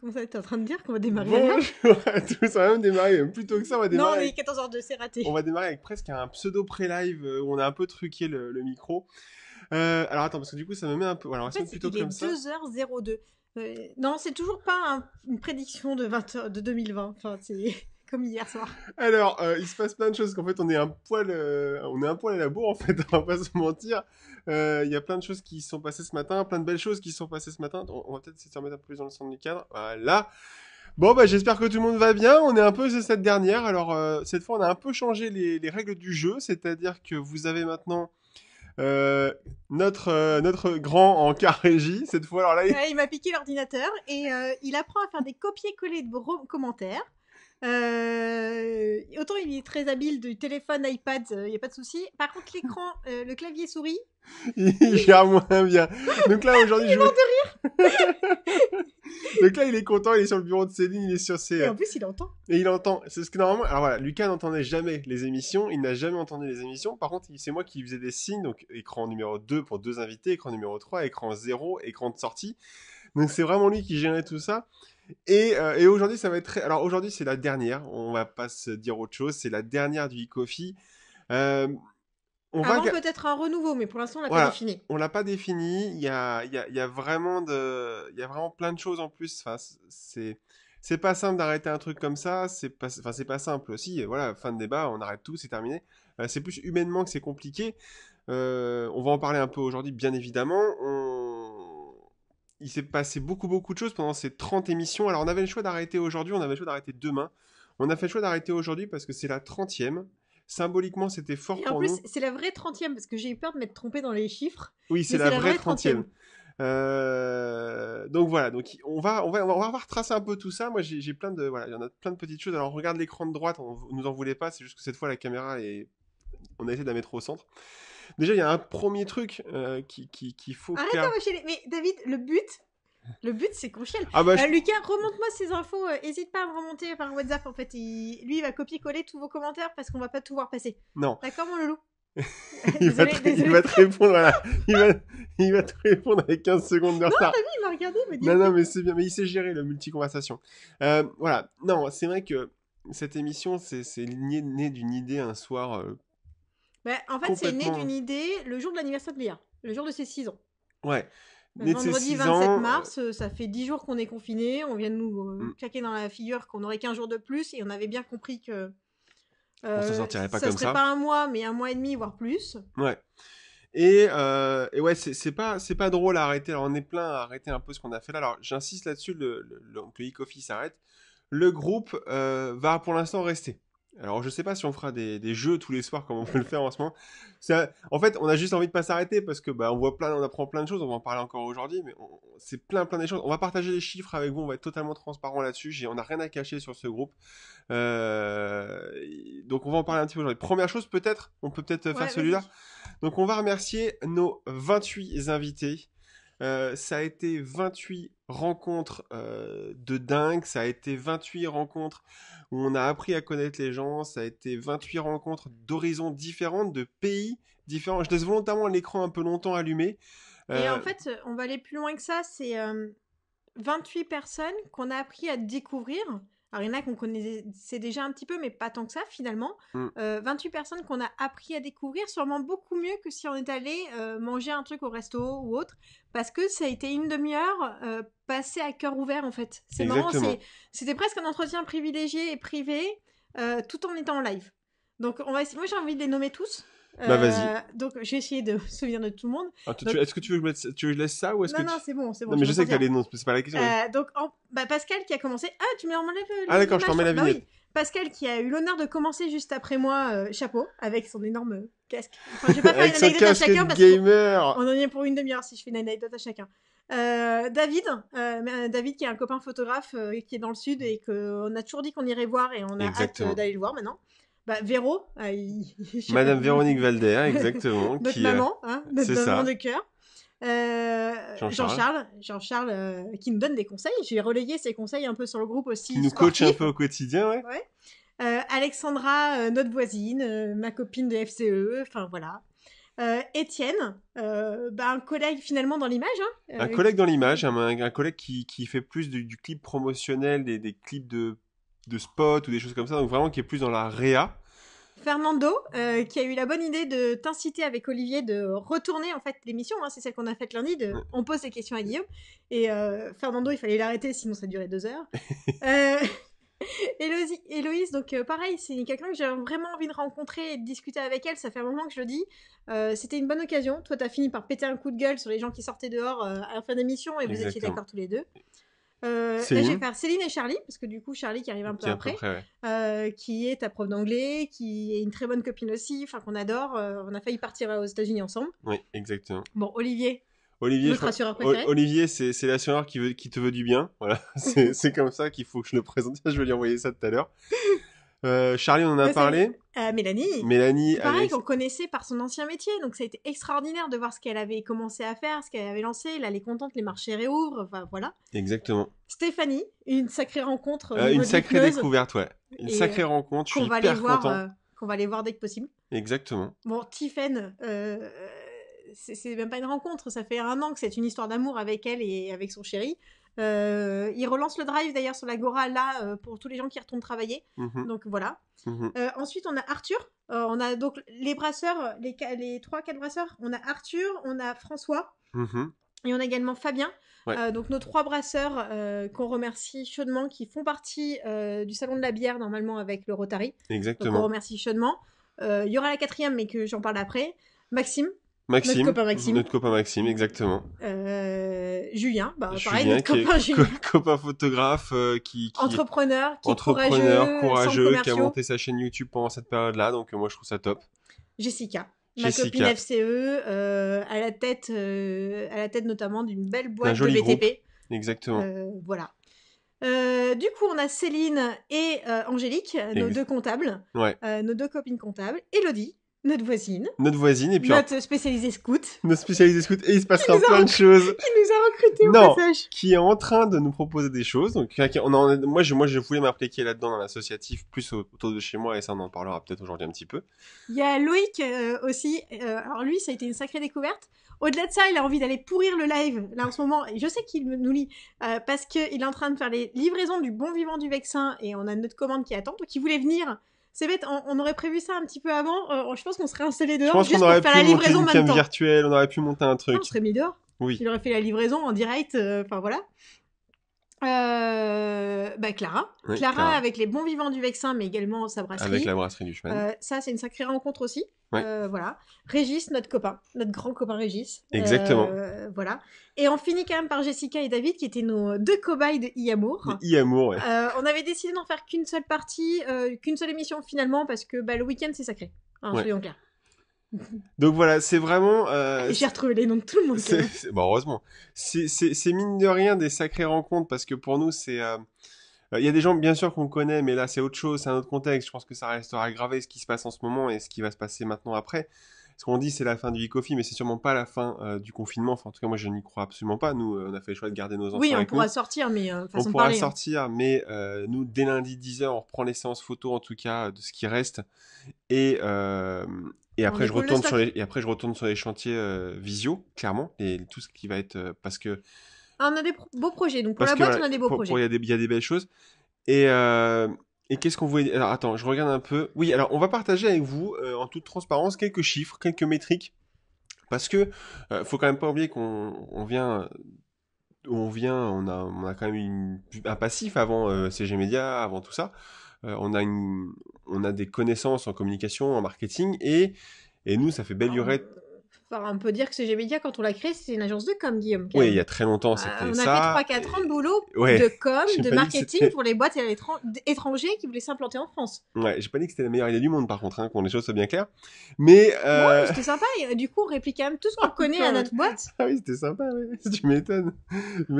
Comment ça, t'es en train de dire qu'on va démarrer Bonjour à tous, on va même démarrer, même plutôt que ça, on va démarrer. Non, mais 14h02, c'est raté. On va démarrer avec presque un pseudo pré-live euh, où on a un peu truqué le, micro. Euh, alors attends, parce que du coup, ça me met un peu. Alors, en fait, plutôt il 2h02. Euh, non, c'est toujours pas une prédiction de, de 2020. Enfin, c'est comme hier soir. Alors, euh, il se passe plein de choses. Qu'en fait, on est un poil, euh, on est un poil à la bourre. En fait, on va pas se mentir. Euh, il y a plein de choses qui sont passées ce matin, plein de belles choses qui sont passées ce matin. On, va peut-être s'y remettre un peu plus dans le centre du cadre. Voilà. Bon, bah, j'espère que tout le monde va bien. On est un peu sur cette dernière. Alors, cette fois, on a un peu changé les, règles du jeu, c'est-à-dire que vous avez maintenant notre, notre grand en régie cette fois, alors là... Il, m'a piqué l'ordinateur et il apprend à faire des copier-coller de vos commentaires. Euh, autant il est très habile du téléphone, iPad, il euh, y n'y a pas de souci. Par contre, l'écran, euh, le clavier souris. il gère moins bien. Donc là, aujourd'hui, je. Il de rire Donc là, il est content, il est sur le bureau de Céline, il est sur ses. Et en plus, il entend. Et il entend. C'est ce que normalement. Alors voilà, Lucas n'entendait jamais les émissions, il n'a jamais entendu les émissions. Par contre, c'est moi qui faisais des signes. Donc écran numéro 2 pour deux invités, écran numéro 3, écran 0, écran de sortie. Donc c'est vraiment lui qui gérait tout ça. Euh, et, aujourd'hui, ça va être très... Alors aujourd'hui, c'est la dernière. On va pas se dire autre chose. C'est la dernière du e-coffee. Euh, on Avant va... peut-être un renouveau, mais pour l'instant, on l'a pas défini. On l'a pas défini. Il y a, vraiment de, il y a vraiment plein de choses en plus. Enfin, c'est, c'est pas simple d'arrêter un truc comme ça. C'est pas, enfin, c'est pas simple aussi. Voilà, fin de débat, on arrête tout, c'est terminé. Euh, c'est plus humainement que c'est compliqué. on va en parler un peu aujourd'hui, bien évidemment. On il s'est passé beaucoup, beaucoup de choses pendant ces 30 émissions. Alors, on avait le choix d'arrêter aujourd'hui, on avait le choix d'arrêter demain. On a fait le choix d'arrêter aujourd'hui parce que c'est la 30e. Symboliquement, c'était fort Et en pour plus, c'est la vraie 30e parce que j'ai eu peur de m'être trompé dans les chiffres. Oui, c'est la, vraie, 30e. Euh, donc voilà, donc on va, on va, on va retracer un peu tout ça. Moi, j'ai plein de, voilà, il y en a plein de petites choses. Alors, regarde l'écran de droite, on, on, nous en voulait pas, c'est juste que cette fois la caméra est, on a essayé de la mettre au centre. Déjà, il y a un premier truc euh, qui, qui faut. Arrête clair... les Mais David, le but, le but, c'est qu'on chiale. Ah bah, euh, Lucas, remonte-moi ces infos. Euh, hésite pas à me remonter par WhatsApp. En fait, lui, il va copier-coller tous vos commentaires parce qu'on va pas tout voir passer. Non. D'accord, mon loulou il, va te... répondre il, va... te répondre avec 15 secondes de retard. Non, oui, il m'a regardé, il m'a dit. Non, mais c'est bien, mais il sait gérer la multiconversation. Euh, voilà, non, c'est vrai que cette émission, c'est né, d'une idée un soir bah, en fait, c'est né d'une idée le jour de l'anniversaire de Léa, le jour de ses 6 ans. Ouais. vendredi 27 euh, mars, euh, ça fait 10 jours qu'on est confinés, on vient de nous euh, mm. claquer dans la figure qu'on aurait qu'un jour de plus et on avait bien compris que. ça ne serait pas un mois, mais un mois et demi, voire plus. Ouais. Et, ouais, c'est pas, pas drôle à arrêter. Alors, on est plein à arrêter un peu ce qu'on a fait là. Alors, j'insiste là-dessus, le, le, le e-coffee s'arrête. Le groupe va pour l'instant rester. Alors, je sais pas si on fera des, jeux tous les soirs comme on peut le faire en ce moment. en fait, on a juste envie de pas s'arrêter parce que bah, on voit plein, on apprend plein de choses. On va en parler encore aujourd'hui, mais c'est plein, plein des choses. On va partager les chiffres avec vous. On va être totalement transparent là-dessus. On n'a rien à cacher sur ce groupe. Euh, donc, on va en parler un petit peu aujourd'hui. Première chose, peut-être, on peut peut-être faire celui-là. Donc, on va remercier nos 28 invités. Euh, ça a été 28 rencontres euh, de dingue, ça a été 28 rencontres où on a appris à connaître les gens, ça a été 28 rencontres d'horizons différents, de pays différents. Je laisse volontairement l'écran un peu longtemps allumé. Et en euh, fait, on va aller plus loin que ça, c'est 28 personnes qu'on a appris à découvrir alors, il y en a qu'on connaissait déjà un petit peu, mais pas tant que ça, finalement. 28 mm. euh, personnes qu'on a appris à découvrir, sûrement beaucoup mieux que si on est allé euh, manger un truc au resto ou autre, parce que ça a été une demi-heure euh, passée à cœur ouvert, en fait. C'est marrant, c'était presque un entretien privilégié et privé, tout en étant en live. Donc, on moi, j'ai envie de les nommer tous. Bah euh, vas-y. Donc j'ai essayé de me souvenir de tout le monde. Est-ce que tu veux que je, tu veux laisse ça ou est-ce que Non, non, c'est bon, c'est bon. non mais je sais que t'as les noms, c'est pas la question. Euh, donc, bah, Pascal qui a commencé. Ah, tu me remets le. Ah, d'accord, je t'en mets la bah vignette. Pascal qui a eu l'honneur de commencer juste après moi, euh, chapeau, avec son énorme casque. Enfin, je vais pas faire une anecdote à chacun parce que on en vient pour une demi-heure si je fais une anecdote à chacun. David, David qui est un copain photographe qui est dans le sud et qu'on a toujours dit qu'on irait voir et on a hâte d'aller le voir maintenant. Bah, Véro. Ah, Madame Véronique Valder, hein, exactement. notre euh, maman, hein, notre maman de cœur. Euh, jean charles jean charles euh, qui nous donne des conseils. J'ai relayé ses conseils un peu sur le groupe aussi. Qui nous coach un peu au quotidien, ouais. Alexandra, notre voisine, ma copine de FCE, enfin voilà. Étienne, bah, un collègue finalement dans l'image. Hein, un collègue dans l'image, un, collègue qui, fait plus du, clip promotionnel, des clips de de spots ou des choses comme ça, donc vraiment qui est plus dans la réa. Fernando, euh, qui a eu la bonne idée de t'inciter avec Olivier de retourner en fait l'émission, hein, c'est celle qu'on a faite lundi, on pose des questions à Guillaume. Et euh, Fernando, il fallait l'arrêter, sinon ça durait deux heures. Euh, Héloïse, donc pareil, c'est quelqu'un que j'ai vraiment envie de rencontrer et de discuter avec elle, ça fait un moment que je le dis. C'était une bonne occasion. Toi, tu as fini par péter un coup de gueule sur les gens qui sortaient dehors à la fin et vous étiez d'accord tous les deux. Euh, là, je vais faire Céline et Charlie, parce que du coup, Charlie qui arrive un peu après, euh, qui est ta prof d'anglais, qui est une très bonne copine aussi, enfin qu'on adore. Euh, on a failli partir euh, aux États-Unis ensemble. Oui, exactement. Bon, Olivier. Olivier, Olivier, c'est l'assureur qui, veut, qui te veut du bien. Voilà, c'est comme ça qu'il faut que je le présente. Je vais lui envoyer ça tout à l'heure. Euh, Charlie, on en a euh, parlé. Euh, Mélanie. Mélanie. Pareil, qu'on connaissait par son ancien métier. Donc, ça a été extraordinaire de voir ce qu'elle avait commencé à faire, ce qu'elle avait lancé. elle est contente, les marchés réouvrent. Enfin, voilà. Exactement. Stéphanie, une sacrée rencontre. une sacrée découverte, ouais. Une sacrée rencontre. Je suis content. qu'on va aller voir dès que possible. Exactement. Bon, Tiffen c'est même pas une rencontre, ça fait un an que c'est une histoire d'amour avec elle et avec son chéri. Euh, il relance le drive d'ailleurs sur Gora là euh, pour tous les gens qui retournent travailler. Mhm. Donc voilà. Mhm. Euh, ensuite, on a Arthur. on a donc les brasseurs, les, les 3-4 brasseurs. On a Arthur, on a François mhm. et on a également Fabien. donc nos trois brasseurs qu'on remercie chaudement qui font partie du salon de la bière normalement avec le Rotary. Exactement. Donc, on remercie chaudement. Il y aura la quatrième mais que j'en parle après. Maxime. Maxime. Notre copain Maxime. Notre copain Maxime, exactement. Euh, Julien, bah, pareil, notre copain Julien. copain photographe, euh, qui, entrepreneur, qui courageux, qui a monté sa chaîne YouTube pendant cette période-là. Donc, euh, moi, je trouve ça top. Jessica. Ma copine FCE, euh, à, la tête, à la tête notamment d'une belle boîte de BTP. Exactement. voilà. du coup, on a Céline et Angélique, nos deux comptables, nos deux copines comptables, Elodie, notre voisine. Notre voisine, et puis. Notre spécialisé scout. Notre spécialisé scout, et il se passe plein de choses. Qui nous a recruté au Qui est en train de nous proposer des choses. Donc, on moi, je, moi, je voulais m'appliquer là-dedans dans l'associatif, plus autour de chez moi, et ça, on en parlera peut-être aujourd'hui un petit peu. Il y a Loïc euh, aussi. Euh, alors, lui, ça a été une sacrée découverte. Au-delà de ça, il a envie d'aller pourrir le live, là, en ce moment. je sais qu'il nous lit, euh, parce qu'il est en train de faire les livraisons du bon vivant du vaccin, et on a notre commande qui attend. Donc, il voulait venir c'est bête, on, aurait prévu ça un petit peu avant. Euh, je pense qu'on serait installé dehors. Je pense qu'on aurait pu faire la monter une virtuelle, on aurait pu monter un truc. qui on serait mis dehors. Oui. Il aurait fait la livraison en direct. Enfin voilà. Euh, bah Clara. Clara. avec les bons vivants du Vexin, mais également sa brasserie. Avec la brasserie du chemin. Euh, ça, c'est une sacrée rencontre aussi. Euh, voilà. Régis, notre copain, notre grand copain Régis. Exactement. Euh, voilà. Et on finit quand même par Jessica et David, qui étaient nos deux cobayes de Iamour. Iamour, ouais. Euh, on avait décidé d'en faire qu'une seule partie, qu'une seule émission finalement, parce que bah, le week-end, c'est sacré. Hein, soyons clairs. Donc voilà, c'est vraiment. Euh, j'ai retrouvé les noms de tout le monde. Hein. heureusement. C'est mine de rien des sacrées rencontres parce que pour nous, c'est. Euh, il y a des gens, bien sûr, qu'on connaît, mais là, c'est autre chose, c'est un autre contexte. Je pense que ça restera gravé ce qui se passe en ce moment et ce qui va se passer maintenant après. Ce qu'on dit, c'est la fin du e-coffee, mais c'est sûrement pas la fin euh, du confinement. Enfin, en tout cas, moi, je n'y crois absolument pas. Nous, on a fait le choix de garder nos enfants. Oui, on pourra sortir, mais. on pourra hein. sortir, mais nous, dès lundi 10h, on reprend les séances photo, en tout cas, de ce qui reste. Et. Et après, je retourne sur les, et après, je retourne sur les chantiers euh, visio, clairement, et tout ce qui va être. Euh, parce que. on a des beaux projets. Donc pour la boîte, on a des beaux projets. Il y, a des- des belles choses. Euh, et, qu'est-ce qu'on voulait. Alors, attends, je regarde un peu. Oui, alors, on va partager avec vous, en toute transparence, quelques chiffres, quelques métriques. Parce que, faut quand même pas oublier qu'on on vient. On vient, on a, quand même un passif avant CG Média, avant tout ça. on a une, on a des connaissances en communication, en marketing, et, et nous, ça fait belle durée. Euh, on peut dire que CG Media, quand on l'a créé, c'est une agence de com, Guillaume. Oui, il y a très longtemps, euh, c'était ça. On a fait 3-4 ans de boulot de com, de marketing pour les boîtes étrangères qui voulaient s'implanter en France. Ouais, j'ai pas dit que c'était la meilleure idée du monde, par contre, hein, qu'on les choses soient bien claires. Mais. Euh, c'était sympa. du coup, on quand même tout ce qu'on ah, connaît à notre boîte. Ah oui, c'était sympa, Tu m'étonnes. on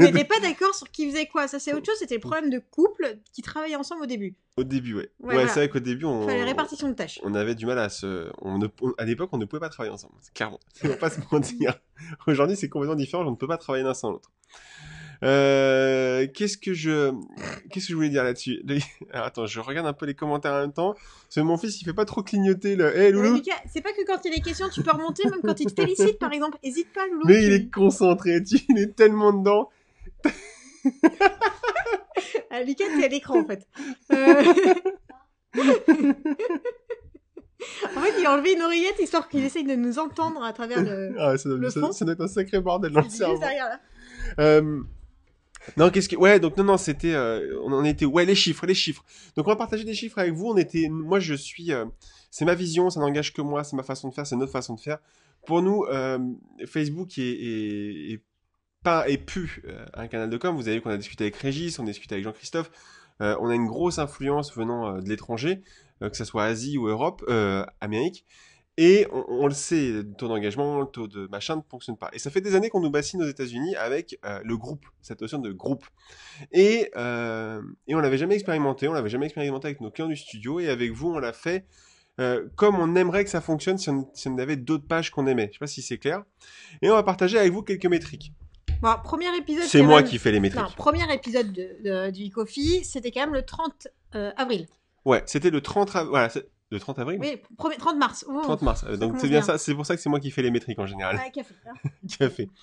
n'était pas d'accord sur qui faisait quoi. Ça, c'est autre chose. C'était le problème de couple qui travaillait ensemble au début. Au début, ouais. Ouais, c'est vrai qu'au début, on. répartition de tâches. On avait du mal à se. On ne... À l'époque, on ne pouvait pas travailler ensemble, clairement. On peut pas se mentir. Aujourd'hui, c'est complètement différent, on ne peut pas travailler l'un sans l'autre. Euh, qu'est-ce que je qu'est-ce que je voulais dire là-dessus Attends, je regarde un peu les commentaires en même temps. c'est mon fils, il fait pas trop clignoter le. Eh, hey, loulou. c'est pas que quand il y a des questions, tu peux remonter, même quand il te félicite, par exemple. Hésite pas, loulou. Mais il est concentré, il est tellement dedans. À euh, à l'écran, en fait. Euh, en fait, il a enlevé une oreillette histoire qu'il essaye de nous entendre à travers le. Ah, le ça, ça sacré bordel euh, non, qu'est-ce que ouais, donc non non, c'était on était ouais les chiffres, les chiffres. Donc on va partager des chiffres avec vous, on était moi je suis c'est ma vision, ça n'engage que moi, c'est ma façon de faire, c'est notre façon de faire. Pour nous Facebook est et pu euh, un canal de com. Vous avez vu qu'on a discuté avec Régis, on a discuté avec Jean-Christophe. Euh, on a une grosse influence venant euh, de l'étranger, que ce soit Asie ou Europe, Amérique. Et on, le sait, le taux d'engagement, le taux de machin ne fonctionne pas. Et ça fait des années qu'on nous bassine aux États-Unis avec le groupe, cette notion de groupe. Et, et on l'avait jamais expérimenté, on l'avait jamais expérimenté avec nos clients du studio, et avec vous, on l'a fait comme on aimerait que ça fonctionne si on, avait d'autres pages qu'on aimait. Je ne sais pas si c'est clair. Et on va partager avec vous quelques métriques premier épisode. C'est moi qui fais les métriques. premier épisode de, du e-coffee, c'était quand même le 30 euh, avril. Ouais, c'était le 30 avril. le 30 avril Oui, 30 mars. 30 mars. Euh, donc c'est bien ça, c'est pour ça que c'est moi qui fais les métriques en général. café.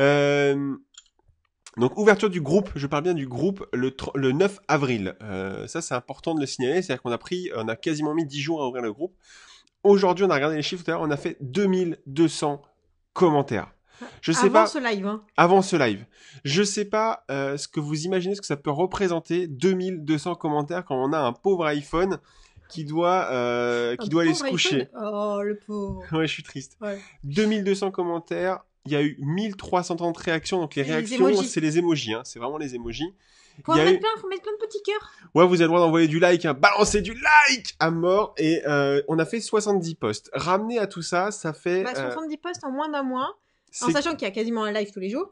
Euh, donc ouverture du groupe, je parle bien du groupe le, le 9 avril. ça c'est important de le signaler, c'est-à-dire qu'on a pris, on a quasiment mis 10 jours à ouvrir le groupe. Aujourd'hui on a regardé les chiffres tout à l'heure, on a fait 2200 commentaires. Je sais avant ce live. Hein. Avant ce live. Je sais pas euh, ce que vous imaginez, ce que ça peut représenter 2200 commentaires quand on a un pauvre iPhone qui doit, euh, qui doit aller se coucher. oh, le pauvre. ouais, je suis triste. 2200 commentaires. Il y a eu 1330 réactions. Donc les réactions, c'est les émojis Hein, c'est vraiment les émojis Faut en mettre plein, faut mettre plein de petits cœurs. Ouais, vous avez le droit d'envoyer du like, hein. du like à mort. Et euh, on a fait 70 posts. Ramener à tout ça, ça fait. 70 bah, posts en moins d'un mois. En sachant qu'il y a quasiment un live tous les jours.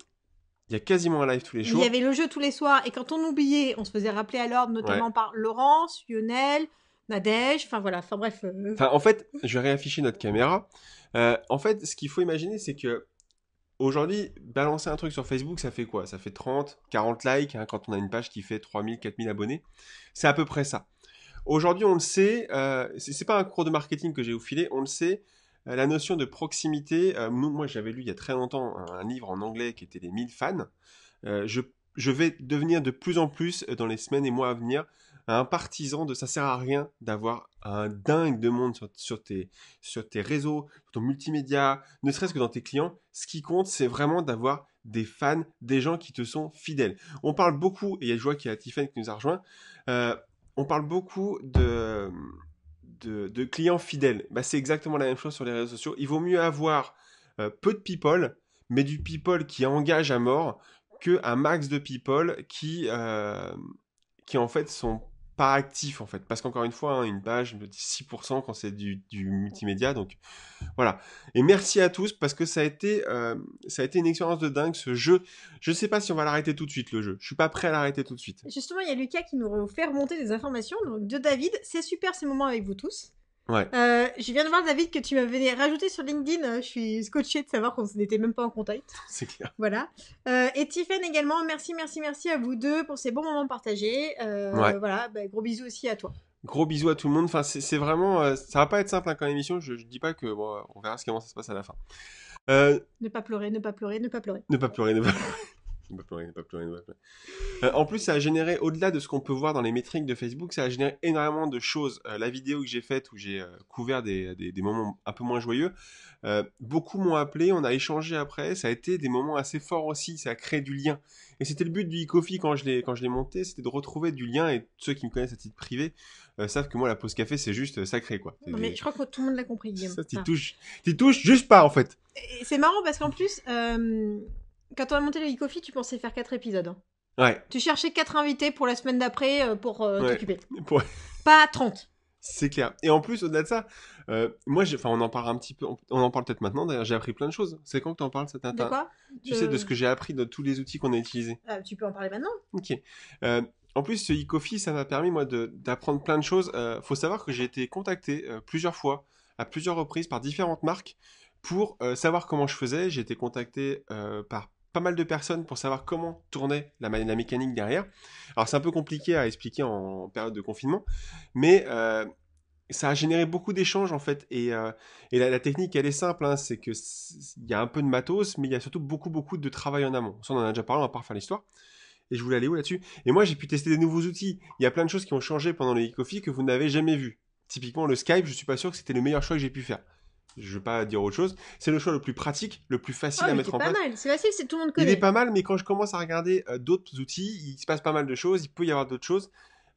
Il y a quasiment un live tous les jours. Il y avait le jeu tous les soirs et quand on oubliait, on se faisait rappeler à l'ordre, notamment par Laurence, Lionel, Nadège, enfin voilà, enfin bref. Euh. en fait, je vais réafficher notre caméra. Euh, en fait, ce qu'il faut imaginer, c'est que aujourd'hui, balancer un truc sur Facebook, ça fait quoi Ça fait 30, 40 likes hein, quand on a une page qui fait 3000, 4000 abonnés. C'est à peu près ça. Aujourd'hui, on le sait, euh, c'est pas un cours de marketing que j'ai vous filé, on le sait, euh, la notion de proximité, euh, moi j'avais lu il y a très longtemps un, livre en anglais qui était Les 1000 fans. Euh, je, vais devenir de plus en plus, dans les semaines et mois à venir, un partisan de ça sert à rien d'avoir un dingue de monde sur, tes, réseaux, sur ton multimédia, ne serait-ce que dans tes clients. Ce qui compte, c'est vraiment d'avoir des fans, des gens qui te sont fidèles. On parle beaucoup, et il y a Joie qui est Tiffany qui nous a rejoint, on parle beaucoup de, de, clients fidèles. Bah, c'est exactement la même chose sur les réseaux sociaux. Il vaut mieux avoir euh, peu de people, mais du people qui engage à mort, que un max de people qui, euh, qui en fait sont actif en fait. Parce qu'encore une fois, hein, une page me 6% quand c'est du, multimédia. Donc voilà. Et merci à tous parce que ça a été, euh, ça a été une expérience de dingue ce jeu. Je sais pas si on va l'arrêter tout de suite le jeu. Je suis pas prêt à l'arrêter tout de suite. Justement, il y a Lucas qui nous fait remonter des informations. de David, c'est super ces moments avec vous tous. Euh, je viens de voir, David, que tu m'avais rajouté sur LinkedIn. Euh, je suis scotchée de savoir qu'on n'était même pas en contact. C'est clair. Voilà. Euh, et Tiffen également, merci, merci, merci à vous deux pour ces bons moments partagés. Voilà, bah, gros bisous aussi à toi. Gros bisous à tout le monde. Enfin, c'est vraiment. ça va pas être simple hein, quand l'émission Je, je dis pas que. on verra ce comment ça se passe à la fin. Ne pas pleurer, ne pas pleurer, ne pas pleurer. Ne pas pleurer, ne pas pleurer. Euh, en plus, ça a généré, au-delà de ce qu'on peut voir dans les métriques de Facebook, ça a généré énormément de choses. Euh, la vidéo que j'ai faite où j'ai euh, couvert des, moments un peu moins joyeux, beaucoup m'ont appelé, on a échangé après, ça a été des moments assez forts aussi, ça a créé du lien. Et c'était le but du e-coffee quand je l'ai monté, c'était de retrouver du lien et ceux qui me connaissent à titre privé savent que moi la pause café c'est juste sacré quoi. mais je crois que tout le monde l'a compris Ça t'y touches, touches juste pas en fait. C'est marrant parce qu'en plus quand on a monté le Coffee, tu pensais faire 4 épisodes. Hein. Ouais. Tu cherchais 4 invités pour la semaine d'après euh, pour euh, t'occuper. ouais. Pas 30. C'est clair. Et en plus, au-delà de ça, euh, moi, enfin, on en parle un petit peu, on en parle peut-être maintenant. D'ailleurs, j'ai appris plein de choses. C'est quand que en parles cette matin De quoi Tu sais de ce que j'ai appris de tous les outils qu'on a utilisés. Ah, tu peux en parler maintenant. Ok. en plus, ce e ça m'a permis moi d'apprendre plein de choses. faut savoir que j'ai été contacté plusieurs fois, à plusieurs reprises, par différentes marques pour savoir comment je faisais. J'ai été contacté par pas mal de personnes pour savoir comment tourner la, mécanique derrière. Alors c'est un peu compliqué à expliquer en période de confinement, mais euh, ça a généré beaucoup d'échanges en fait. Et, euh, la, technique, elle est simple, hein, c'est qu'il y a un peu de matos, mais il y a surtout beaucoup beaucoup de travail en amont. on en a déjà parlé, on va pas refaire l'histoire. Et je voulais aller où là-dessus Et moi, j'ai pu tester des nouveaux outils. Il y a plein de choses qui ont changé pendant les coffee que vous n'avez jamais vu. Typiquement, le Skype, je suis pas sûr que c'était le meilleur choix que j'ai pu faire je vais pas dire autre chose. C'est le choix le plus pratique, le plus facile ah, à mettre en place. C'est pas mal, c'est facile, c'est tout le monde connaît. Il est pas mal, mais quand je commence à regarder euh, d'autres outils, il se passe pas mal de choses, il peut y avoir d'autres choses.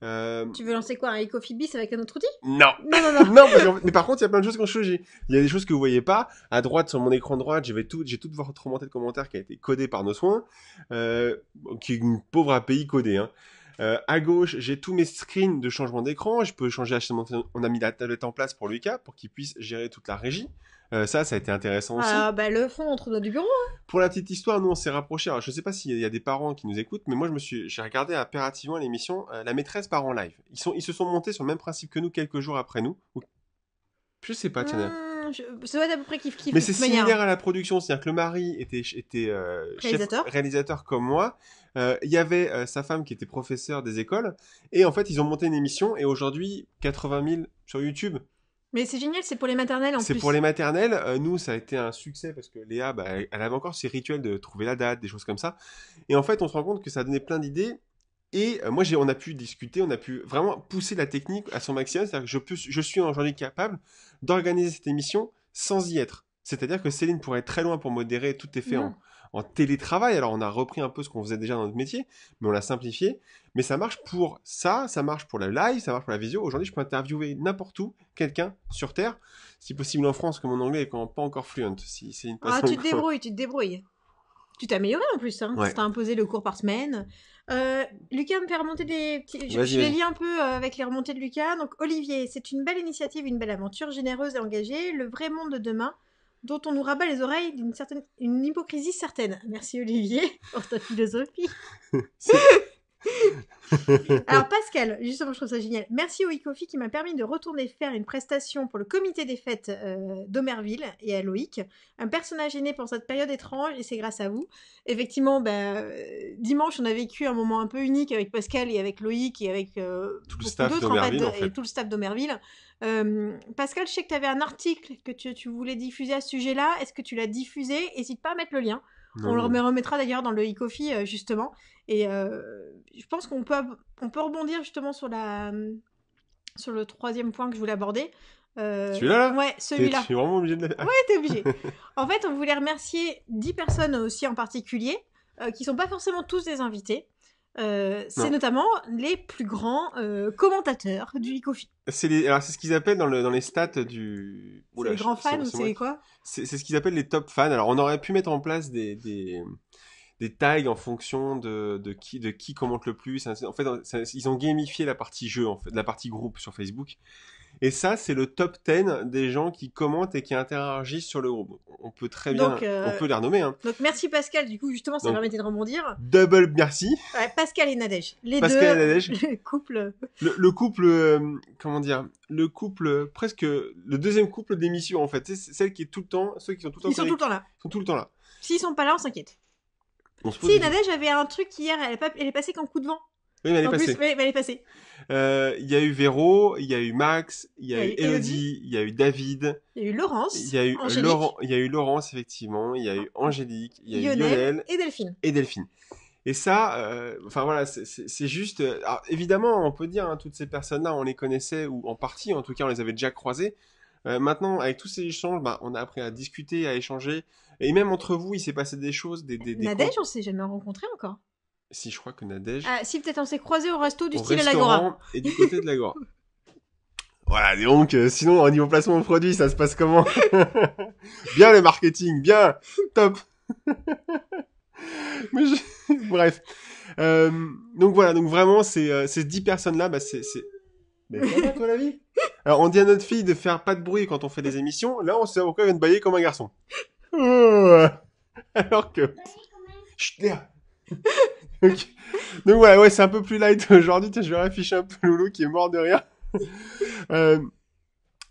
Euh, tu veux lancer quoi un Ecofibis avec un autre outil Non, non, non, non. mais par contre, il y a plein de choses qui ont changé. Il y a des choses que vous voyez pas. À droite, sur mon écran droit, j'ai tout, j'ai toute votre remontée de commentaires qui a été codée par nos soins, euh, qui est une pauvre API codée. Hein. Euh, à gauche, j'ai tous mes screens de changement d'écran. Je peux changer On a mis la tablette en place pour Lucas pour qu'il puisse gérer toute la régie. Euh, ça, ça a été intéressant aussi. Ah, bah le fond entre nos du bureau. Hein. Pour la petite histoire, nous on s'est rapprochés. Alors, je sais pas s'il y a des parents qui nous écoutent, mais moi je me suis, j'ai regardé impérativement l'émission euh, La maîtresse part en live. Ils se sont montés sur le même principe que nous quelques jours après nous. Je sais pas, tiens. Hmm, à peu près Mais c'est similaire à la production, c'est-à-dire que le mari était, était réalisateur comme moi. Euh, il y avait euh, sa femme qui était professeur des écoles, et en fait, ils ont monté une émission, et aujourd'hui, 80 000 sur YouTube. Mais c'est génial, c'est pour les maternelles en plus. C'est pour les maternelles. Euh, nous, ça a été un succès parce que Léa, bah, elle avait encore ses rituels de trouver la date, des choses comme ça. Et en fait, on se rend compte que ça a donné plein d'idées. Et moi, j'ai, on a pu discuter, on a pu vraiment pousser la technique à son maximum. C'est-à-dire que je, je suis aujourd'hui capable d'organiser cette émission sans y être. C'est-à-dire que Céline pourrait être très loin pour modérer, tout effet en, télétravail. Alors on a repris un peu ce qu'on faisait déjà dans notre métier, mais on l'a simplifié. Mais ça marche pour ça, ça marche pour la live, ça marche pour la visio. Aujourd'hui, je peux interviewer n'importe où quelqu'un sur Terre, si possible en France, comme mon anglais n'est pas encore fluent. Si ah, tu te débrouilles, tu te débrouilles. Tu t'es amélioré en plus, hein. Ouais. t'as imposé le cours par semaine. Euh, Lucas me fait remonter des petits... Je, les lis un peu euh, avec les remontées de Lucas. Donc Olivier, c'est une belle initiative, une belle aventure, généreuse et engagée. Le vrai monde de demain dont on nous rabat les oreilles d'une certaine, une hypocrisie certaine. Merci Olivier pour ta philosophie. Alors Pascal, justement, je trouve ça génial. Merci au Icofi qui m'a permis de retourner faire une prestation pour le comité des fêtes euh, d'Omerville et à Loïc. Un personnage aîné né pour cette période étrange et c'est grâce à vous. Effectivement, bah, euh, dimanche, on a vécu un moment un peu unique avec Pascal et avec Loïc et avec euh, tout le staff d'Omerville. tout le staff d'Omerville. Pascal, je sais que tu avais un article que tu, tu voulais diffuser à ce sujet-là. Est-ce que tu l'as diffusé N'hésite pas à mettre le lien on le remettra d'ailleurs dans le e-coffee, euh, justement. Et euh, je pense qu'on peut, on peut rebondir justement sur, la, sur le troisième point que je voulais aborder. Euh, celui-là Ouais, celui-là. Je suis vraiment obligé de... ouais, t'es obligé. en fait, on voulait remercier 10 personnes aussi en particulier, qui sont pas forcément tous des invités, euh, c'est notamment les plus grands euh, commentateurs du Licofi. C'est ce qu'ils appellent dans, le... les stats du. les grands fans ou c'est quoi C'est ce qu'ils appellent les top fans. Alors on aurait pu mettre en place des, des... tags en fonction de... qui de qui commente le plus. En fait, ils ont gamifié la partie jeu en fait, la partie groupe sur Facebook. Et ça, c'est le top 10 des gens qui commentent et qui interagissent sur le groupe. On peut très bien, euh, on peut les renommer. Hein. Donc merci Pascal, du coup, justement, ça permettait de rebondir. Double merci. Pascal et Nadège. Les deux. Et Le couple. Le, couple, euh, comment dire, le couple, presque le deuxième couple d'émission, en fait. C'est celle qui est tout le temps, ceux qui sont tout le temps tout temps là. Ils sont tout le temps là. S'ils sont pas là, on s'inquiète. Si, Nadège avait un truc hier, elle est, elle est passée qu'en coup de vent. Oui, mais elle est passée. Il y a eu Véro, il y a eu Max, il y, a eu Elodie, il y a eu David. Il y a eu Laurence. Il y a eu Laurent, il y a eu Laurence effectivement, il y a eu Angélique, il y a eu Lionel et Delphine. Et Delphine. Et ça, enfin voilà, c'est juste. évidemment, on peut dire toutes ces personnes-là, on les connaissait ou en partie, en tout cas, on les avait déjà croisées. maintenant, avec tous ces échanges, on a appris à discuter, à échanger, et même entre vous, il s'est passé des choses. Des, des, des Nadège, on s'est jamais rencontré encore si je crois que Nadège. Ah, si, peut-être on s'est croisés au resto du style Au Lagora. Et du côté de l'Agora. voilà, donc, euh, sinon, au niveau placement de produit, ça se passe comment Bien le marketing, bien Top Bref. Euh, donc voilà, donc vraiment, euh, ces, ces 10 personnes-là, bah, c'est. Mais comment toi la vie Alors, on dit à notre fille de faire pas de bruit quand on fait des émissions. Là, on sait pourquoi elle vient de bailler comme un garçon. Alors que. Chut, Léa donc, ouais ouais, c'est un peu plus light aujourd'hui. Je vais afficher un peu Loulou qui est mort de rien. Euh,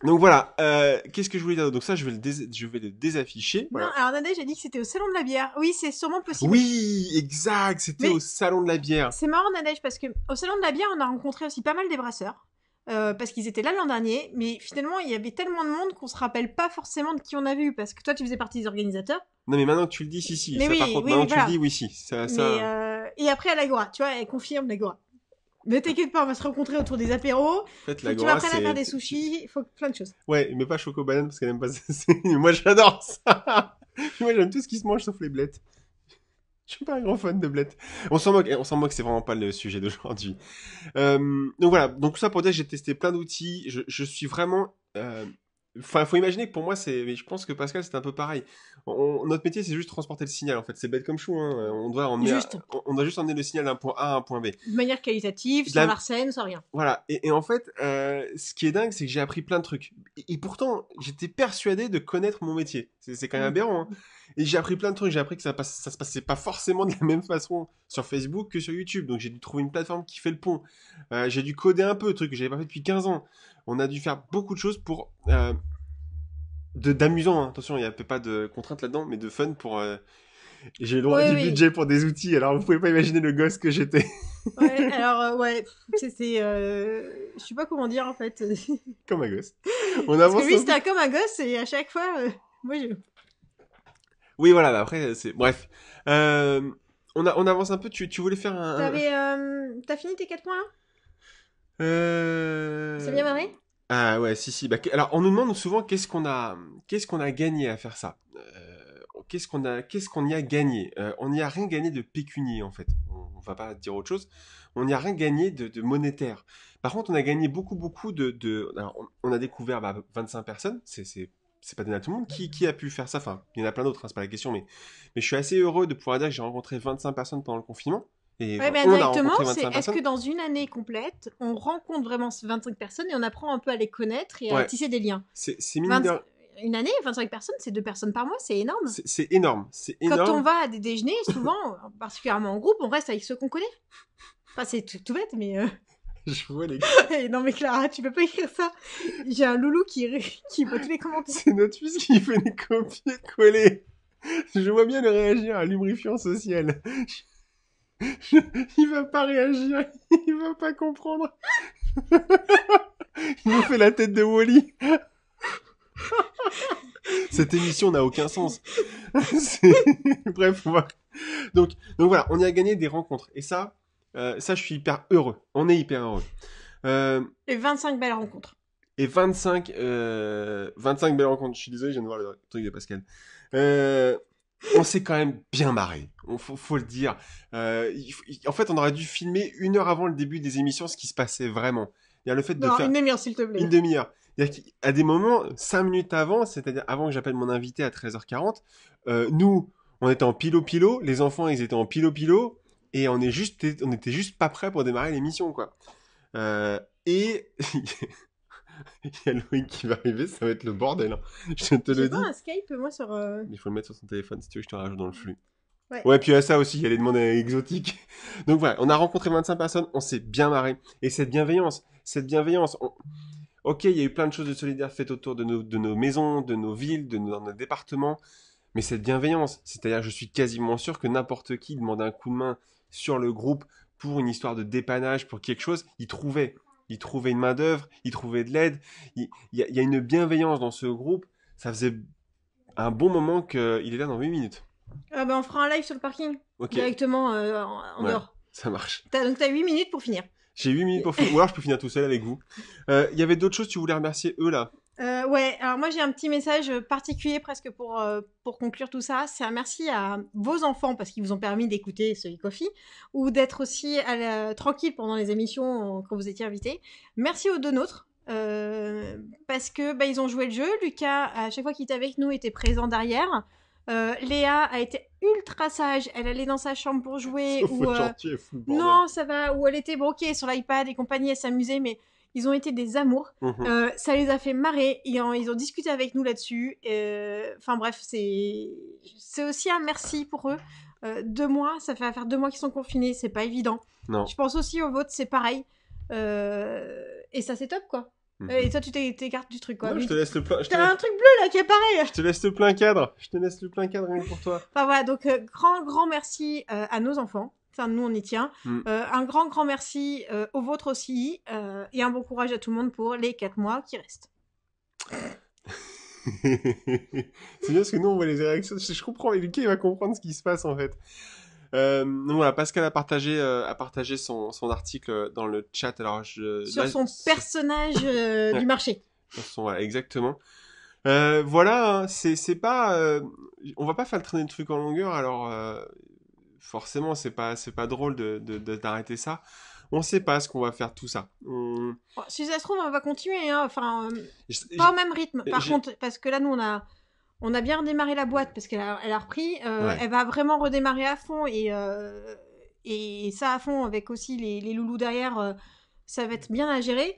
donc voilà, euh, qu'est-ce que je voulais dire Donc ça, je vais le, je vais le désafficher. Non, alors Nadège j'ai dit que c'était au salon de la bière. Oui, c'est sûrement possible. Oui, exact, c'était au salon de la bière. C'est marrant Nadège parce que au salon de la bière, on a rencontré aussi pas mal des brasseurs. Euh, parce qu'ils étaient là l'an dernier, mais finalement il y avait tellement de monde qu'on se rappelle pas forcément de qui on a vu, parce que toi tu faisais partie des organisateurs. Non mais maintenant que tu le dis, si si, ça, par contre maintenant tu dis, oui si. Ça, et après à l'agora, tu vois, elle confirme l'agora. Ne t'inquiète pas, on va se rencontrer autour des apéros. En tu vas apprendre à faire des sushis, il faut plein de choses. Ouais, mais pas choco banane parce qu'elle n'aime pas ça. Moi, j'adore ça. Moi, j'aime tout ce qui se mange sauf les blettes. Je suis pas un grand fan de blettes. On s'en moque, eh, on s'en moque, c'est vraiment pas le sujet d'aujourd'hui. Euh, donc voilà, donc ça pour dire que j'ai testé plein d'outils. Je, suis vraiment euh, Enfin, faut imaginer que pour moi, c'est. Mais je pense que Pascal, c'est un peu pareil. Notre métier, c'est juste transporter le signal. En fait, c'est bête comme chou. Hein. On doit juste. On doit juste emmener le signal d'un point A à un point B. De manière qualitative, sans l'arsène, sans rien. Voilà. Et, en fait, euh, ce qui est dingue, c'est que j'ai appris plein de trucs. Et, pourtant, j'étais persuadé de connaître mon métier. C'est quand même mm. aberrant. Hein. Et j'ai appris plein de trucs. J'ai appris que ça, passe... ça se passait pas forcément de la même façon sur Facebook que sur YouTube. Donc j'ai dû trouver une plateforme qui fait le pont. Euh, j'ai dû coder un peu, truc que j'avais pas fait depuis 15 ans on a dû faire beaucoup de choses pour euh, d'amusant. Hein. Attention, il n'y a pas de contrainte là-dedans, mais de fun pour. Euh, j'ai le droit du budget pour des outils, alors vous pouvez pas imaginer le gosse que j'étais. ouais, alors euh, ouais, c'est, euh, je sais pas comment dire en fait. comme un gosse. On avance. Parce que lui c'était comme un gosse et à chaque fois, moi je. Oui voilà, bah, après c'est bref. On, a... on avance un peu. Tu, voulais faire un. t'as fini tes 4 points hein euh, c'est bien marré Ah ouais, si, si. Bah, alors, on nous demande souvent qu'est-ce qu'on a, qu'est-ce a gagné à faire ça euh, qu'est-ce qu'on a, quest y a gagné euh, On n'y a rien gagné de pécunier en fait. On, va pas dire autre chose. On n'y a rien gagné de, monétaire. Par contre, on a gagné beaucoup, beaucoup de. on, a découvert 25 bah, personnes. C'est, c'est, pas donné à tout le monde. Qui, a pu faire ça Enfin, il y en a plein d'autres. Hein, c'est pas la question, mais mais je suis assez heureux de pouvoir dire que j'ai rencontré 25 personnes pendant le confinement directement, est-ce que dans une année complète, on rencontre vraiment 25 personnes et on apprend un peu à les connaître et à tisser des liens C'est Une année, 25 personnes, c'est deux personnes par mois, c'est énorme. C'est énorme, Quand on va à des déjeuners, souvent, particulièrement en groupe, on reste avec ceux qu'on connaît. Enfin, c'est tout, bête, mais... Euh, Je vois les non mais Clara, tu peux pas écrire ça. J'ai un loulou qui, qui voit tous les commentaires. C'est notre fils qui fait des copier-coller. Je vois bien le réagir à lubrifiant social. Il va pas réagir, il va pas comprendre. Il me fait la tête de Wally. Cette émission n'a aucun sens. Bref, donc, donc voilà, on y a gagné des rencontres. Et ça, euh, ça, je suis hyper heureux. On est hyper heureux. Euh, et 25 belles rencontres. Et 25, 25 euh, belles rencontres. Je suis désolé, je viens de voir le truc de Pascal. Euh on s'est quand même bien marré. On, faut, le dire. Euh, en fait, on aurait dû filmer une heure avant le début des émissions ce qui se passait vraiment. Il y le fait de non, faire une demi-heure, s'il te plaît. Une demi-heure. À des moments, cinq minutes avant, c'est-à-dire avant que j'appelle mon invité à 13h40, euh, nous, on était en pilo-pilo, les enfants, ils étaient en pilo-pilo, et on est juste, on était juste pas prêts pour démarrer l'émission, quoi. Euh, et Il y a Loïc qui va arriver, ça va être le bordel. Hein. Je te le dis. Euh, il faut le mettre sur son téléphone si tu veux je te rajoute dans le flux. Ouais. puis à ça aussi, il y a les demandes exotiques. Donc voilà, on a rencontré 25 personnes, on s'est bien marré. Et cette bienveillance, cette bienveillance. Ok, il y a eu plein de choses de solidaires faites autour de nos, maisons, de nos villes, de nos, nos départements. Mais cette bienveillance, c'est-à-dire, je suis quasiment sûr que n'importe qui demandait un coup de main sur le groupe pour une histoire de dépannage, pour quelque chose, il trouvait il trouvait une main-d'œuvre, il trouvait de l'aide. Il, y, a une bienveillance dans ce groupe. Ça faisait un bon moment qu'il est là dans 8 minutes. Ah ben, on fera un live sur le parking. Directement euh, en, dehors. Ça marche. As, donc as 8 minutes pour finir. J'ai 8 minutes pour finir. Ou alors je peux finir tout seul avec vous. Euh, il y avait d'autres choses, tu voulais remercier eux là euh, ouais, alors moi j'ai un petit message particulier presque pour, euh, pour conclure tout ça. C'est un merci à vos enfants parce qu'ils vous ont permis d'écouter ce e-coffee ou d'être aussi à euh, tranquille pendant les émissions quand vous étiez invités. Merci aux deux nôtres parce que bah, ils ont joué le jeu. Lucas, à chaque fois qu'il était avec nous, était présent derrière. Léa a été ultra sage, elle allait dans sa chambre pour jouer. ou, non, ça va, Ou elle était broquée sur l'iPad et compagnie, elle s'amusait, mais ils ont été des amours. Mhm. Euh, ça les a fait marrer. Ils ont, ils ont discuté avec nous là-dessus. Euh, enfin bref, c'est c'est aussi un merci pour eux. Euh, deux mois, ça fait à faire deux mois qu'ils sont confinés. C'est pas évident. Non. Je pense aussi au vôtre, c'est pareil. Et ça, c'est top quoi. Mhm. Et toi, tu t'écartes du truc, quoi. je te laisse T'as un truc bleu là qui est pareil. Je te laisse le plein cadre. Je te laisse le plein cadre rien pour toi. Enfin voilà, donc grand, grand merci à nos enfants nous, on y tient. Mm. Euh, un grand, grand merci euh, au vôtre aussi. Euh, et un bon courage à tout le monde pour les 4 mois qui restent. c'est bien parce que nous, on voit les réactions. Je comprends, il va comprendre ce qui se passe en fait. donc voilà, Pascal a partagé, a partagé son, son, article dans le chat. Alors je, Sur son personnage du marché. Son, voilà, exactement. voilà, hein, c'est pas. on va pas faire le traîner le truc en longueur, alors forcément, c'est pas, c'est pas drôle de, d'arrêter ça. On sait pas ce qu'on va faire tout ça. Si ça se trouve, on va continuer, hein. enfin, euh, pas au même rythme. Par contre, parce que là, nous, on a, on a bien redémarré la boîte parce qu'elle a, elle a repris. Euh, elle va vraiment redémarrer à fond euh, et, et ça à fond avec aussi les, les loulous derrière ça va être bien à gérer.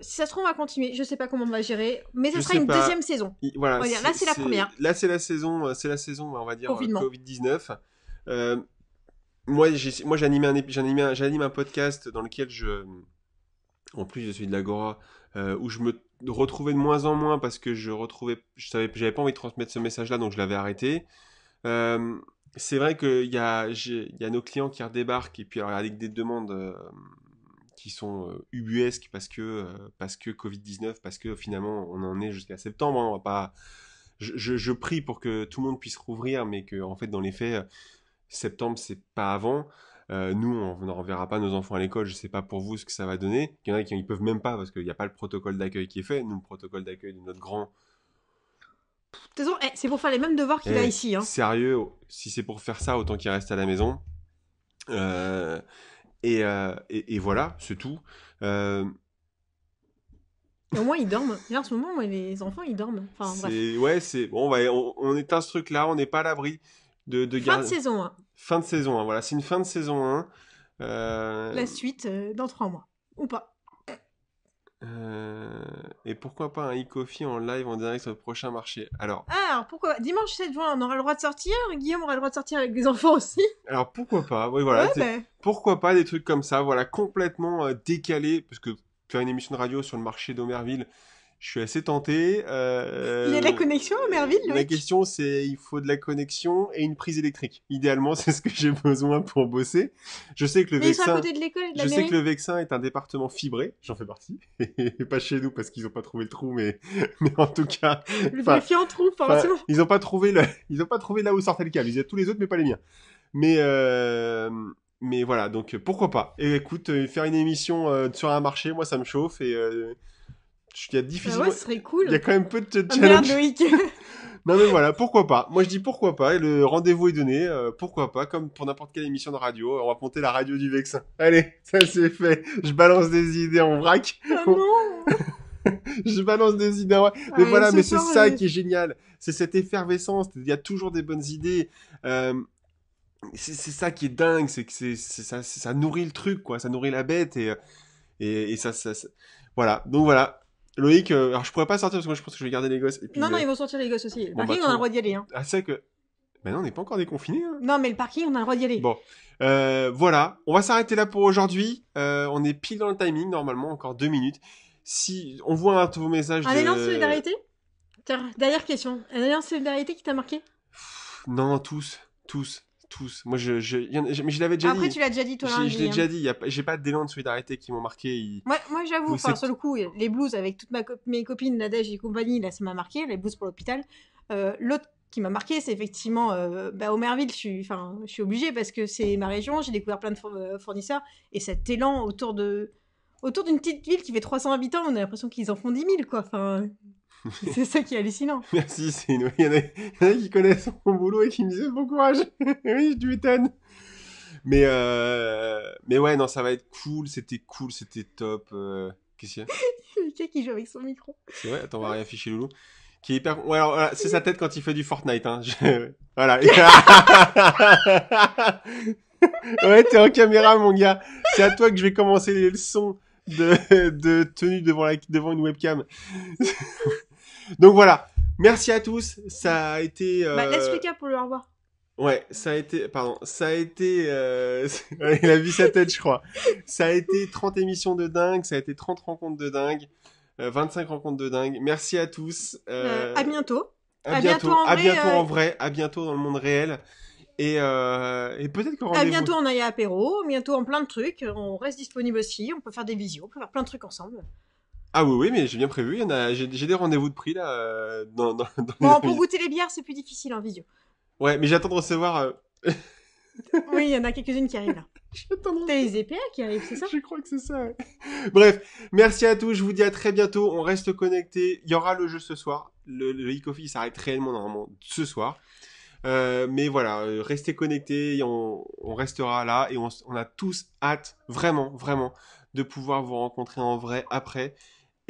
si ça se trouve, on va continuer. Je ne sais pas comment on va gérer, mais ce sera une deuxième saison. Voilà, là c'est la première. Là c'est la saison, c'est la saison, on va dire Covid 19. Euh, moi, j'anime un, un podcast dans lequel je, en plus je suis de l'Agora, euh, où je me retrouvais de moins en moins parce que je retrouvais, je savais, j'avais pas envie de transmettre ce message-là, donc je l'avais arrêté. Euh, c'est vrai qu'il y a, y a nos clients qui redébarquent et puis alors, avec des demandes euh, qui sont ubuesques parce que, parce que Covid-19, parce que finalement on en est jusqu'à septembre, hein, on va pas. Je, je, je, prie pour que tout le monde puisse rouvrir, mais que en fait dans les faits, septembre, c'est pas avant. Euh, nous, on ne renverra pas nos enfants à l'école. Je sais pas pour vous ce que ça va donner. Il y en a qui ne peuvent même pas parce qu'il n'y a pas le protocole d'accueil qui est fait. Nous, le protocole d'accueil de notre grand. Eh, c'est pour faire les mêmes devoirs qu'il a eh, ici. Hein. Sérieux, si c'est pour faire ça, autant qu'il reste à la maison. Euh, euh, et, voilà, c'est tout. Au moins, ils dorment. Là en ce moment, les enfants, ils dorment. Enfin, bref. Ouais, c'est. Bon, on, est on, ce truc-là, on n'est pas à l'abri de, Fin de saison 1. Fin de saison 1, voilà, c'est une fin de saison 1. Euh, La suite euh, dans 3 mois, ou pas. Euh, et pourquoi pas un e-coffee en live en direct sur le prochain marché Alors. alors ah, pourquoi Dimanche 7 juin, on aura le droit de sortir Guillaume aura le droit de sortir avec des enfants aussi Alors pourquoi pas Oui, voilà. Ben. Pourquoi pas des trucs comme ça, voilà, complètement décalés, parce que faire une émission de radio sur le marché d'Omerville, je suis assez tenté. Euh, il y a de la connexion à Merville, La question, c'est il faut de la connexion et une prise électrique. Idéalement, c'est ce que j'ai besoin pour bosser. Je sais que le Vexin, je sais que le Vexin est un département fibré, j'en fais partie, et pas chez nous parce qu'ils n'ont pas trouvé le trou, mais, en tout cas. Le trou, Ils n'ont pas trouvé le, ils ont pas trouvé là où sortait le câble. Ils y a tous les autres, mais pas les miens. Mais euh, mais voilà, donc pourquoi pas. Et écoute, euh, faire une émission sur un marché, moi ça me chauffe et il y a bah difficilement. ouais, ce serait cool. Il y a quand même peu de ah, challenge. non mais voilà, pourquoi pas. Moi je dis pourquoi pas. Et le rendez-vous est donné. Euh, pourquoi pas, comme pour n'importe quelle émission de radio, on va monter la radio du Vexin. Allez, ça c'est fait. Je balance des idées en vrac. Ah non. je balance des idées. vrac. Mais voilà, mais c'est ça qui est génial. C'est cette effervescence. Il y a toujours des bonnes idées. Euh, c'est ça qui est dingue. C'est que ça, nourrit le truc, quoi. Ça nourrit la bête et, euh, et, ça, ça, Voilà. Donc voilà. Loïc, euh, alors je pourrais pas sortir parce que moi je pense que je vais garder les gosses. non, non, euh, ils vont sortir les gosses aussi. Le parking, bah, on a le droit d'y aller. Hein. Ah, c'est que. Ben non, on n'est pas encore déconfiné. Hein. Non, mais le parking, on a le droit d'y aller. Bon. Euh, voilà, on va s'arrêter là pour aujourd'hui. on est pile dans le timing, normalement, encore deux minutes. Si on voit un de vos messages. Un élan de solidarité Dernière question. Un élan de solidarité qui t'a marqué Non, tous. Tous tous. Moi, je, je, l'avais déjà Après, dit. Après, tu l'as déjà dit, toi. Je, hein, je l'ai déjà dit. J'ai pas d'élan de solidarité qui m'ont marqué. Moi, j'avoue, enfin, sur le coup, les blues avec toutes mes copines, Nadège et compagnie, là, ça m'a marqué. Les blues pour l'hôpital. Euh, l'autre qui m'a marqué, c'est effectivement euh, bah, Je suis, je suis obligée parce que c'est ma région. J'ai découvert plein de euh, fournisseurs et cet élan autour de autour d'une petite ville qui fait 300 habitants, on a l'impression qu'ils en font 10 000, quoi. Enfin, C'est ça qui est hallucinant. Merci, c'est une... il, y en a... il, y en a qui connaissent mon boulot et qui me disent bon courage. oui, je m'étonne. Mais, euh... mais ouais, non, ça va être cool. C'était cool, c'était top. Euh... Qu'est-ce qu'il y a Le gars qui joue avec son micro. C'est vrai, attends, on va réafficher Loulou. Qui est hyper. Ouais, voilà, c'est sa tête quand il fait du Fortnite. Hein. Voilà. ouais, t'es en caméra, mon gars. C'est à toi que je vais commencer les leçons de, de tenue devant, la... devant une webcam. Donc voilà. Merci à tous. Ça a été. Euh... Bah, laisse pour le revoir. Ouais, ça a été, pardon, ça a été, euh, il a vu sa tête, je crois. Ça a été 30 émissions de dingue, ça a été 30 rencontres de dingue, 25 euh, rencontres de dingue. Merci à tous. Euh, à bientôt. À, bientôt, en, à vrai, bientôt en vrai, à bientôt dans le monde réel. Et, peut-être qu'on À bientôt en aille apéro, bientôt en plein de trucs. On reste disponible aussi. On peut faire des visios, on peut faire plein de trucs ensemble. Ah oui, oui, mais j'ai bien prévu. j'ai, des rendez-vous de prix là. Euh, dans, Bon, pour goûter les bières, c'est plus difficile en visio. Ouais, mais j'attends de recevoir. Euh, oui, il y en a quelques-unes qui arrivent là. j'attends T'as les qui arrivent, c'est ça Je crois que c'est ça. Bref, merci à tous. Je vous dis à très bientôt. On reste connecté Il y aura le jeu ce soir. Le, e-coffee s'arrête réellement normalement ce soir. Euh, mais voilà, restez connectés. On, restera là et on a tous hâte, vraiment, vraiment, de pouvoir vous rencontrer en vrai après.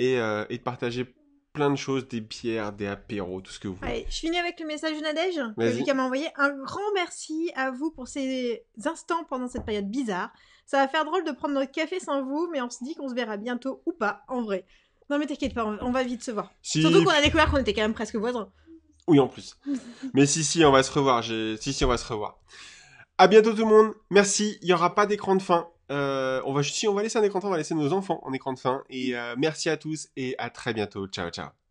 Euh, et, de partager plein de choses, des bières, des apéros, tout ce que vous voulez. je finis avec le message de Nadège, que à m'a envoyé. Un grand merci à vous pour ces instants pendant cette période bizarre. Ça va faire drôle de prendre notre café sans vous, mais on se dit qu'on se verra bientôt ou pas, en vrai. Non mais t'inquiète pas, on va vite se voir. Surtout qu'on a découvert qu'on était quand même presque voisins. Oui, en plus. mais si, si, on va se revoir. Si, si, on va se revoir. À bientôt tout le monde. Merci. Il y aura pas d'écran de fin. Euh, on va, si on va laisser un écran de fin, on va laisser nos enfants en écran de fin. Et euh, merci à tous et à très bientôt. Ciao, ciao.